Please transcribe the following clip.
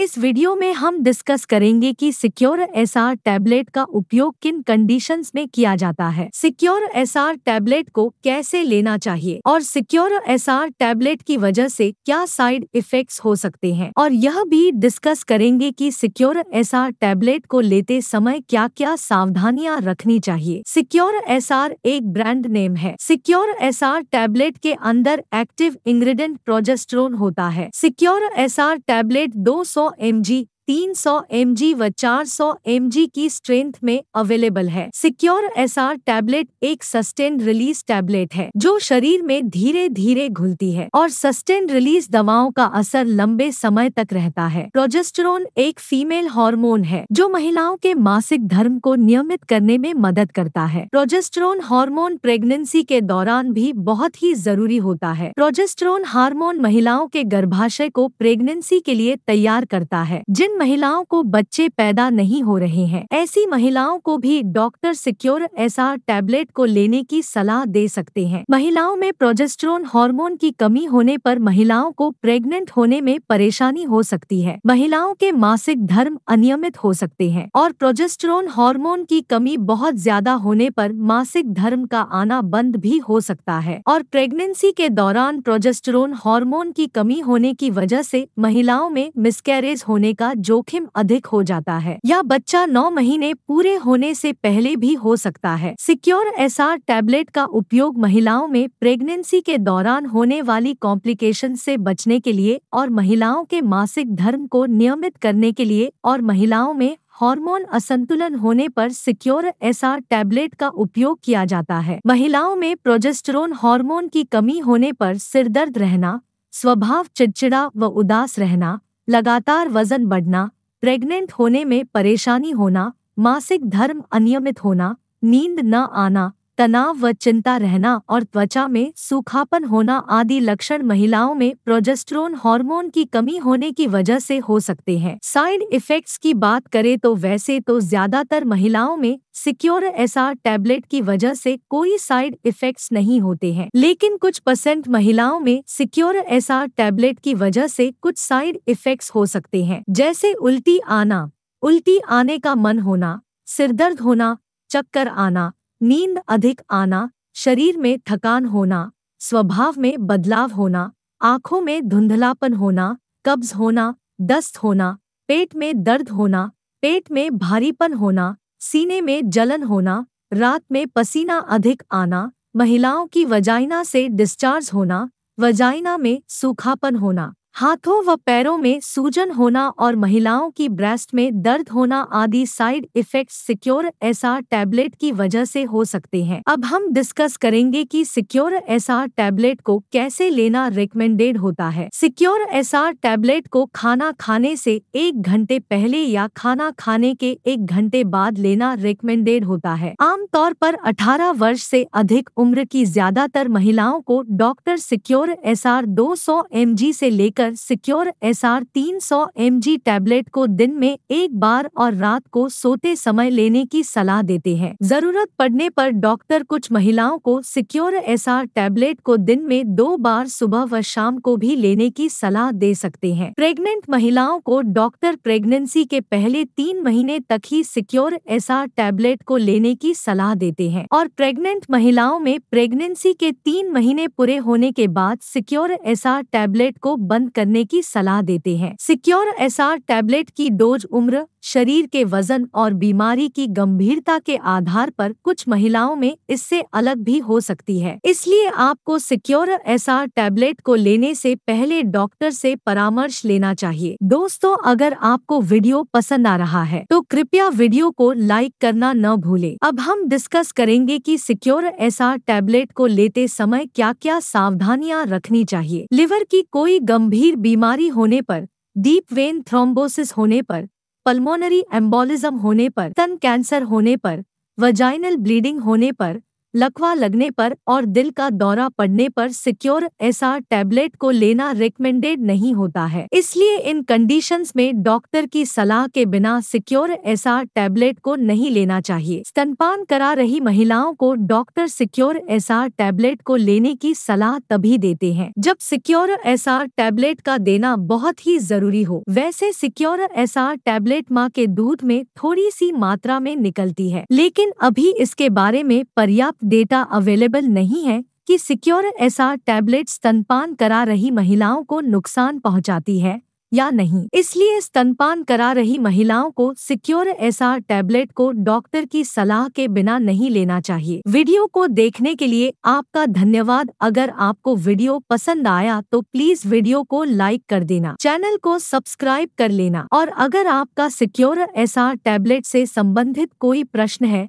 इस वीडियो में हम डिस्कस करेंगे कि सिक्योर एसआर टैबलेट का उपयोग किन कंडीशंस में किया जाता है सिक्योर एसआर टैबलेट को कैसे लेना चाहिए और सिक्योर एसआर टैबलेट की वजह से क्या साइड इफेक्ट्स हो सकते हैं और यह भी डिस्कस करेंगे कि सिक्योर एसआर टैबलेट को लेते समय क्या क्या सावधानियां रखनी चाहिए सिक्योर एस एक ब्रांड नेम है सिक्योर एस टैबलेट के अंदर एक्टिव इंग्रीडियंट प्रोजेस्ट्रोन होता है सिक्योर एस टैबलेट सौ mg तीन सौ एम जी व चार सौ एम जी की स्ट्रेंथ में अवेलेबल है सिक्योर एस आर टैबलेट एक सस्टेन रिलीज टैबलेट है जो शरीर में धीरे धीरे घुलती है और सस्टेन रिलीज दवाओं का असर लंबे समय तक रहता है प्रोजेस्टरोन एक फीमेल हार्मोन है जो महिलाओं के मासिक धर्म को नियमित करने में मदद करता है प्रोजेस्टरोन हार्मोन प्रेगनेंसी के दौरान भी बहुत ही जरूरी होता है प्रोजेस्टरोन हार्मोन महिलाओं के गर्भाशय को प्रेगनेंसी के लिए तैयार करता है जिन महिलाओं को बच्चे पैदा नहीं हो रहे हैं ऐसी महिलाओं को भी डॉक्टर सिक्योर ऐसा टैबलेट को लेने की सलाह दे सकते हैं महिलाओं में प्रोजेस्ट्रोन हार्मोन की कमी होने पर महिलाओं को प्रेग्नेंट होने में परेशानी हो सकती है महिलाओं के मासिक धर्म अनियमित हो सकते हैं और प्रोजेस्ट्रोन हार्मोन की कमी बहुत ज्यादा होने पर मासिक धर्म का आना बंद भी हो सकता है और प्रेगनेंसी के दौरान प्रोजेस्ट्रोन हार्मोन की कमी होने की वजह से महिलाओं में मिसकैरेज होने का जोखिम अधिक हो जाता है या बच्चा नौ महीने पूरे होने से पहले भी हो सकता है सिक्योर एसआर टैबलेट का उपयोग महिलाओं में प्रेगनेंसी के दौरान होने वाली कॉम्प्लिकेशन से बचने के लिए और महिलाओं के मासिक धर्म को नियमित करने के लिए और महिलाओं में हार्मोन असंतुलन होने पर सिक्योर एसआर टैबलेट का उपयोग किया जाता है महिलाओं में प्रोजेस्टेरोन हार्मोन की कमी होने पर सिरदर्द रहना स्वभाव चिड़चिड़ा व उदास रहना लगातार वजन बढ़ना प्रेग्नेंट होने में परेशानी होना मासिक धर्म अनियमित होना नींद न आना तनाव व चिंता रहना और त्वचा में सूखापन होना आदि लक्षण महिलाओं में प्रोजेस्ट्रोन हार्मोन की कमी होने की वजह से हो सकते हैं साइड इफेक्ट्स की बात करें तो वैसे तो ज्यादातर महिलाओं में सिक्योर आर टेबलेट की वजह से कोई साइड इफेक्ट्स नहीं होते हैं लेकिन कुछ परसेंट महिलाओं में सिक्योर आर टेबलेट की वजह से कुछ साइड इफेक्ट्स हो सकते हैं जैसे उल्टी आना उल्टी आने का मन होना सिरदर्द होना चक्कर आना नींद अधिक आना शरीर में थकान होना स्वभाव में बदलाव होना आंखों में धुंधलापन होना कब्ज होना दस्त होना पेट में दर्द होना पेट में भारीपन होना सीने में जलन होना रात में पसीना अधिक आना महिलाओं की वजाइना से डिस्चार्ज होना वजाइना में सूखापन होना हाथों व पैरों में सूजन होना और महिलाओं की ब्रेस्ट में दर्द होना आदि साइड इफेक्ट्स सिक्योर ऐसा टैबलेट की वजह से हो सकते हैं अब हम डिस्कस करेंगे कि सिक्योर ऐसा टैबलेट को कैसे लेना रिकमेंडेड होता है सिक्योर ऐसा टैबलेट को खाना खाने से एक घंटे पहले या खाना खाने के एक घंटे बाद लेना रिकमेंडेड होता है आमतौर पर अठारह वर्ष से अधिक उम्र की ज्यादातर महिलाओं को डॉक्टर सिक्योर एस आर दो सौ से लेकर लेकर सिक्योर एस आर तीन सौ एम जी टैबलेट को दिन में एक बार और रात को सोते समय लेने की सलाह देते हैं जरूरत पड़ने पर डॉक्टर कुछ महिलाओं को सिक्योर एस आर टैबलेट को दिन में दो बार सुबह व शाम को भी लेने की सलाह दे सकते हैं प्रेग्नेंट महिलाओं को डॉक्टर प्रेगनेंसी के पहले तीन महीने तक ही सिक्योर एस आर टैबलेट को लेने की सलाह देते हैं और प्रेग्नेंट महिलाओं में प्रेगनेंसी के तीन महीने पूरे होने के बाद सिक्योर एस आर टैबलेट को बंद करने की सलाह देते हैं सिक्योर एसआर टैबलेट की डोज उम्र शरीर के वजन और बीमारी की गंभीरता के आधार पर कुछ महिलाओं में इससे अलग भी हो सकती है इसलिए आपको सिक्योर एसआर टैबलेट को लेने से पहले डॉक्टर से परामर्श लेना चाहिए दोस्तों अगर आपको वीडियो पसंद आ रहा है तो कृपया वीडियो को लाइक करना न भूले अब हम डिस्कस करेंगे की सिक्योर एस टैबलेट को लेते समय क्या क्या सावधानियाँ रखनी चाहिए लिवर की कोई गंभीर गंभीर बीमारी होने पर डीप वेन थ्रोम्बोसिस होने पर पल्मोनरी एम्बोलिज्म होने पर तन कैंसर होने पर वजाइनल ब्लीडिंग होने पर लकवा लगने पर और दिल का दौरा पड़ने पर सिक्योर ऐसा टैबलेट को लेना रिकमेंडेड नहीं होता है इसलिए इन कंडीशंस में डॉक्टर की सलाह के बिना सिक्योर ऐसा टैबलेट को नहीं लेना चाहिए स्तनपान करा रही महिलाओं को डॉक्टर सिक्योर ऐसा टैबलेट को लेने की सलाह तभी देते हैं जब सिक्योर ऐसा टैबलेट का देना बहुत ही जरूरी हो वैसे सिक्योर ऐसा टैबलेट माँ के दूध में थोड़ी सी मात्रा में निकलती है लेकिन अभी इसके बारे में पर्याप्त डेटा अवेलेबल नहीं है कि सिक्योर ऐसा टैबलेट स्तनपान करा रही महिलाओं को नुकसान पहुंचाती है या नहीं इसलिए स्तनपान करा रही महिलाओं को सिक्योर ऐसा टैबलेट को डॉक्टर की सलाह के बिना नहीं लेना चाहिए वीडियो को देखने के लिए आपका धन्यवाद अगर आपको वीडियो पसंद आया तो प्लीज वीडियो को लाइक कर देना चैनल को सब्सक्राइब कर लेना और अगर आपका सिक्योर ऐसा टैबलेट से संबंधित कोई प्रश्न है